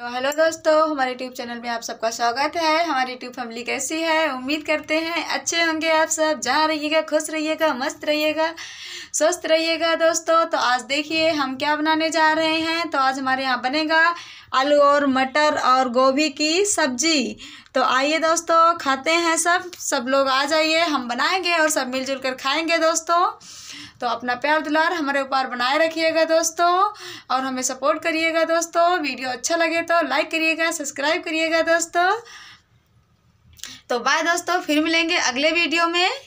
तो हेलो दोस्तों हमारे यूट्यूब चैनल में आप सबका स्वागत है हमारी यूट्यूब फैमिली कैसी है उम्मीद करते हैं अच्छे होंगे आप सब जहाँ रहिएगा खुश रहिएगा मस्त रहिएगा स्वस्थ रहिएगा दोस्तों तो आज देखिए हम क्या बनाने जा रहे हैं तो आज हमारे यहाँ बनेगा आलू और मटर और गोभी की सब्जी तो आइए दोस्तों खाते हैं सब सब लोग आ जाइए हम बनाएंगे और सब मिलजुल कर खाएँगे दोस्तों तो अपना प्यार दुलार हमारे ऊपर बनाए रखिएगा दोस्तों और हमें सपोर्ट करिएगा दोस्तों वीडियो अच्छा लगे तो लाइक करिएगा सब्सक्राइब करिएगा दोस्तों तो बाय दोस्तों फिर मिलेंगे अगले वीडियो में